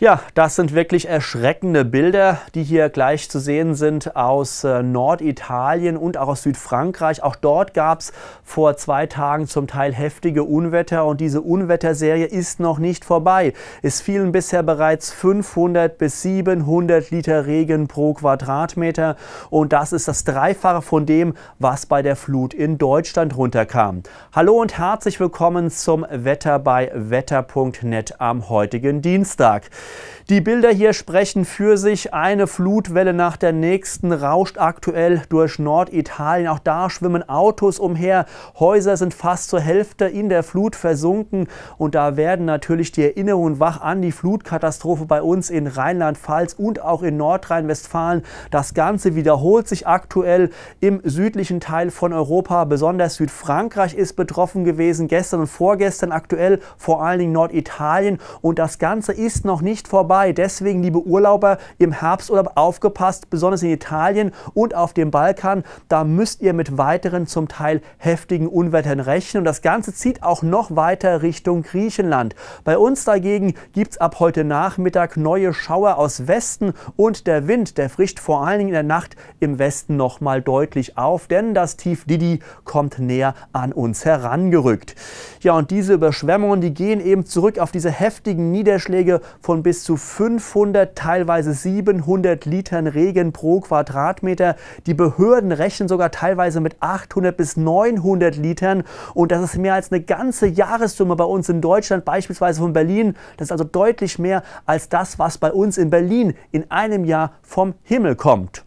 Ja, das sind wirklich erschreckende Bilder, die hier gleich zu sehen sind aus äh, Norditalien und auch aus Südfrankreich. Auch dort gab es vor zwei Tagen zum Teil heftige Unwetter und diese Unwetterserie ist noch nicht vorbei. Es fielen bisher bereits 500 bis 700 Liter Regen pro Quadratmeter und das ist das Dreifache von dem, was bei der Flut in Deutschland runterkam. Hallo und herzlich willkommen zum Wetter bei wetter.net am heutigen Dienstag. Die Bilder hier sprechen für sich. Eine Flutwelle nach der nächsten rauscht aktuell durch Norditalien. Auch da schwimmen Autos umher. Häuser sind fast zur Hälfte in der Flut versunken. Und da werden natürlich die Erinnerungen wach an die Flutkatastrophe bei uns in Rheinland-Pfalz und auch in Nordrhein-Westfalen. Das Ganze wiederholt sich aktuell im südlichen Teil von Europa. Besonders Südfrankreich ist betroffen gewesen. Gestern und vorgestern aktuell vor allen Dingen Norditalien. Und das Ganze ist noch nicht nicht vorbei. Deswegen, liebe Urlauber, im Herbsturlaub aufgepasst, besonders in Italien und auf dem Balkan. Da müsst ihr mit weiteren, zum Teil heftigen Unwettern rechnen. Und das Ganze zieht auch noch weiter Richtung Griechenland. Bei uns dagegen gibt es ab heute Nachmittag neue Schauer aus Westen und der Wind, der frischt vor allen Dingen in der Nacht im Westen nochmal deutlich auf, denn das Tief Didi kommt näher an uns herangerückt. Ja, und diese Überschwemmungen, die gehen eben zurück auf diese heftigen Niederschläge von bis bis zu 500, teilweise 700 Litern Regen pro Quadratmeter. Die Behörden rechnen sogar teilweise mit 800 bis 900 Litern. Und das ist mehr als eine ganze Jahressumme bei uns in Deutschland, beispielsweise von Berlin. Das ist also deutlich mehr als das, was bei uns in Berlin in einem Jahr vom Himmel kommt.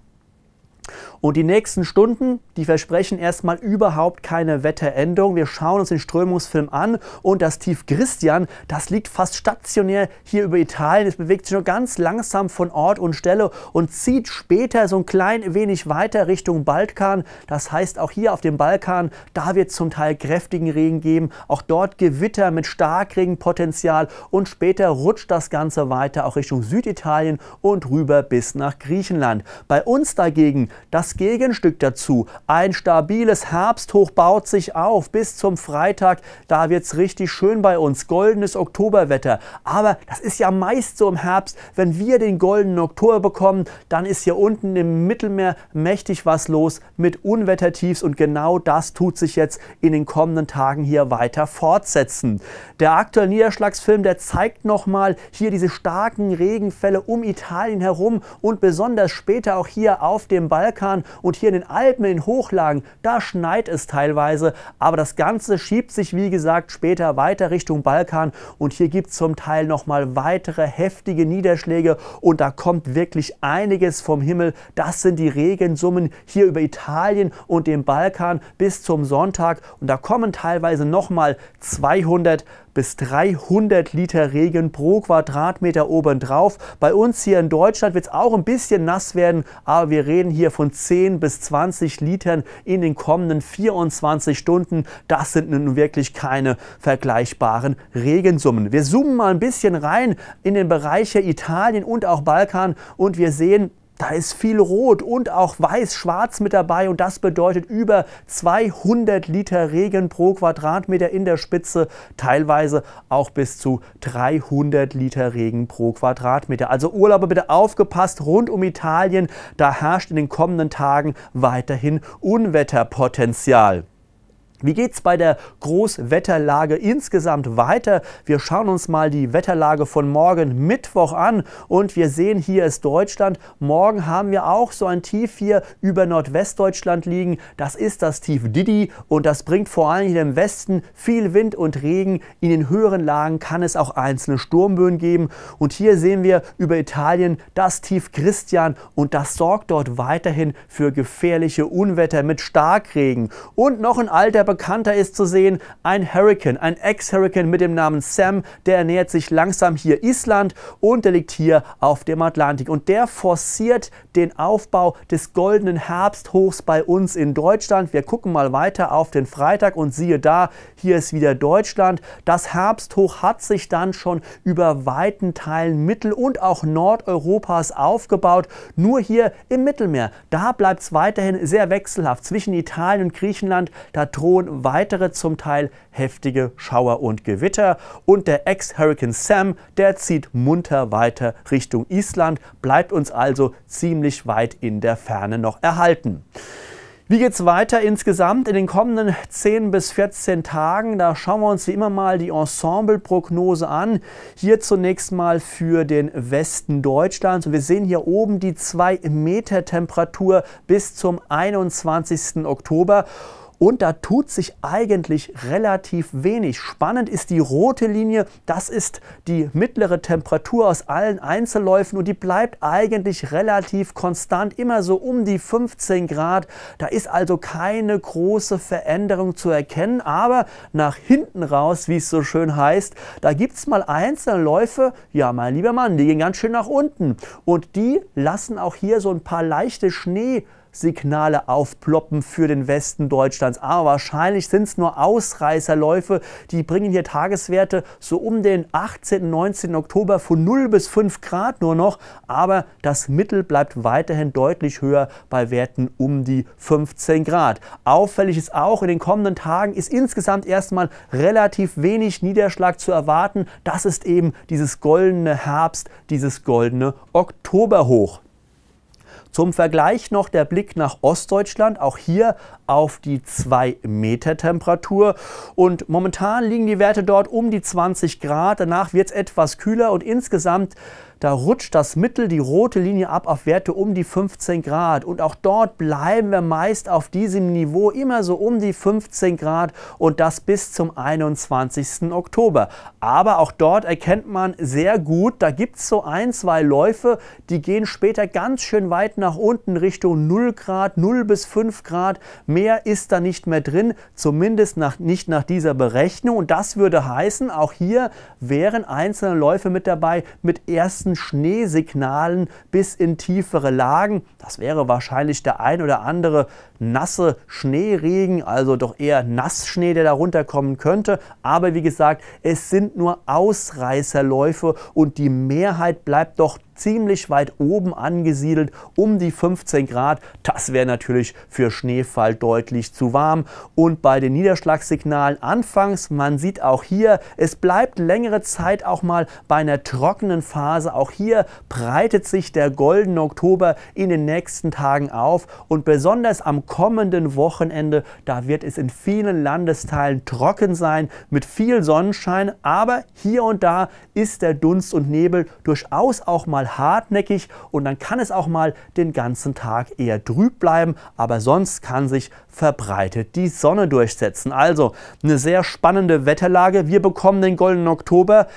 Und die nächsten Stunden, die versprechen erstmal überhaupt keine Wetterendung. Wir schauen uns den Strömungsfilm an und das Tief Christian, das liegt fast stationär hier über Italien. Es bewegt sich nur ganz langsam von Ort und Stelle und zieht später so ein klein wenig weiter Richtung Balkan. Das heißt, auch hier auf dem Balkan, da wird es zum Teil kräftigen Regen geben. Auch dort Gewitter mit Starkregenpotenzial und später rutscht das Ganze weiter auch Richtung Süditalien und rüber bis nach Griechenland. Bei uns dagegen, das Gegenstück dazu. Ein stabiles Herbsthoch baut sich auf bis zum Freitag. Da wird es richtig schön bei uns. Goldenes Oktoberwetter. Aber das ist ja meist so im Herbst. Wenn wir den goldenen Oktober bekommen, dann ist hier unten im Mittelmeer mächtig was los mit Unwettertiefs. Und genau das tut sich jetzt in den kommenden Tagen hier weiter fortsetzen. Der aktuelle Niederschlagsfilm, der zeigt nochmal hier diese starken Regenfälle um Italien herum und besonders später auch hier auf dem Balkan und hier in den Alpen, in den Hochlagen, da schneit es teilweise. Aber das Ganze schiebt sich, wie gesagt, später weiter Richtung Balkan und hier gibt es zum Teil nochmal weitere heftige Niederschläge und da kommt wirklich einiges vom Himmel. Das sind die Regensummen hier über Italien und den Balkan bis zum Sonntag und da kommen teilweise nochmal 200 bis 300 Liter Regen pro Quadratmeter obendrauf. Bei uns hier in Deutschland wird es auch ein bisschen nass werden, aber wir reden hier von 10 10 bis 20 Litern in den kommenden 24 Stunden. Das sind nun wirklich keine vergleichbaren Regensummen. Wir zoomen mal ein bisschen rein in den Bereich Italien und auch Balkan und wir sehen, da ist viel Rot und auch Weiß-Schwarz mit dabei und das bedeutet über 200 Liter Regen pro Quadratmeter in der Spitze, teilweise auch bis zu 300 Liter Regen pro Quadratmeter. Also Urlauber bitte aufgepasst, rund um Italien, da herrscht in den kommenden Tagen weiterhin Unwetterpotenzial. Wie geht es bei der Großwetterlage insgesamt weiter? Wir schauen uns mal die Wetterlage von morgen Mittwoch an und wir sehen, hier ist Deutschland. Morgen haben wir auch so ein Tief hier über Nordwestdeutschland liegen. Das ist das Tief Didi und das bringt vor allem hier im Westen viel Wind und Regen. In den höheren Lagen kann es auch einzelne Sturmböen geben. Und hier sehen wir über Italien das Tief Christian und das sorgt dort weiterhin für gefährliche Unwetter mit Starkregen. Und noch ein alter bekannter ist zu sehen ein Hurricane, ein Ex-Hurricane mit dem Namen Sam, der ernährt sich langsam hier Island und der liegt hier auf dem Atlantik. Und der forciert den Aufbau des goldenen Herbsthochs bei uns in Deutschland. Wir gucken mal weiter auf den Freitag und siehe da, hier ist wieder Deutschland. Das Herbsthoch hat sich dann schon über weiten Teilen Mittel- und auch Nordeuropas aufgebaut. Nur hier im Mittelmeer, da bleibt es weiterhin sehr wechselhaft zwischen Italien und Griechenland. Da droht drohen weitere zum Teil heftige Schauer und Gewitter. Und der Ex-Hurricane Sam, der zieht munter weiter Richtung Island, bleibt uns also ziemlich weit in der Ferne noch erhalten. Wie geht es weiter insgesamt in den kommenden 10 bis 14 Tagen? Da schauen wir uns wie immer mal die Ensemble-Prognose an. Hier zunächst mal für den Westen Deutschlands. Und wir sehen hier oben die 2-Meter-Temperatur bis zum 21. Oktober. Und da tut sich eigentlich relativ wenig. Spannend ist die rote Linie, das ist die mittlere Temperatur aus allen Einzelläufen und die bleibt eigentlich relativ konstant, immer so um die 15 Grad. Da ist also keine große Veränderung zu erkennen, aber nach hinten raus, wie es so schön heißt, da gibt es mal einzelne Läufe, ja mein lieber Mann, die gehen ganz schön nach unten und die lassen auch hier so ein paar leichte Schnee. Signale aufploppen für den Westen Deutschlands. Aber wahrscheinlich sind es nur Ausreißerläufe, die bringen hier Tageswerte so um den 18. 19. Oktober von 0 bis 5 Grad nur noch. Aber das Mittel bleibt weiterhin deutlich höher bei Werten um die 15 Grad. Auffällig ist auch, in den kommenden Tagen ist insgesamt erstmal relativ wenig Niederschlag zu erwarten. Das ist eben dieses goldene Herbst, dieses goldene Oktoberhoch. Zum Vergleich noch der Blick nach Ostdeutschland, auch hier auf die 2 Meter Temperatur. Und momentan liegen die Werte dort um die 20 Grad. Danach wird es etwas kühler und insgesamt da rutscht das Mittel, die rote Linie ab auf Werte um die 15 Grad. Und auch dort bleiben wir meist auf diesem Niveau immer so um die 15 Grad und das bis zum 21. Oktober. Aber auch dort erkennt man sehr gut, da gibt es so ein, zwei Läufe, die gehen später ganz schön weit nach unten Richtung 0 Grad, 0 bis 5 Grad. Mehr ist da nicht mehr drin, zumindest nach, nicht nach dieser Berechnung. Und das würde heißen, auch hier wären einzelne Läufe mit dabei mit ersten großen Schneesignalen bis in tiefere Lagen. Das wäre wahrscheinlich der ein oder andere nasse Schneeregen, also doch eher Nassschnee, der da runterkommen könnte. Aber wie gesagt, es sind nur Ausreißerläufe und die Mehrheit bleibt doch ziemlich weit oben angesiedelt, um die 15 Grad. Das wäre natürlich für Schneefall deutlich zu warm. Und bei den Niederschlagssignalen anfangs, man sieht auch hier, es bleibt längere Zeit auch mal bei einer trockenen Phase. Auch hier breitet sich der goldene Oktober in den nächsten Tagen auf und besonders am kommenden Wochenende, da wird es in vielen Landesteilen trocken sein mit viel Sonnenschein, aber hier und da ist der Dunst und Nebel durchaus auch mal mal hartnäckig und dann kann es auch mal den ganzen Tag eher trüb bleiben, aber sonst kann sich verbreitet die Sonne durchsetzen. Also eine sehr spannende Wetterlage. Wir bekommen den goldenen Oktober.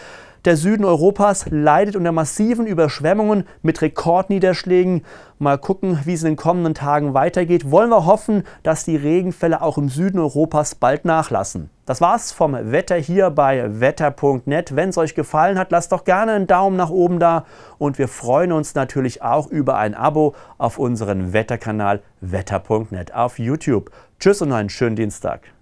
Der Süden Europas leidet unter massiven Überschwemmungen mit Rekordniederschlägen. Mal gucken, wie es in den kommenden Tagen weitergeht. Wollen wir hoffen, dass die Regenfälle auch im Süden Europas bald nachlassen. Das war's vom Wetter hier bei wetter.net. Wenn es euch gefallen hat, lasst doch gerne einen Daumen nach oben da und wir freuen uns natürlich auch über ein Abo auf unseren Wetterkanal wetter.net auf YouTube. Tschüss und einen schönen Dienstag.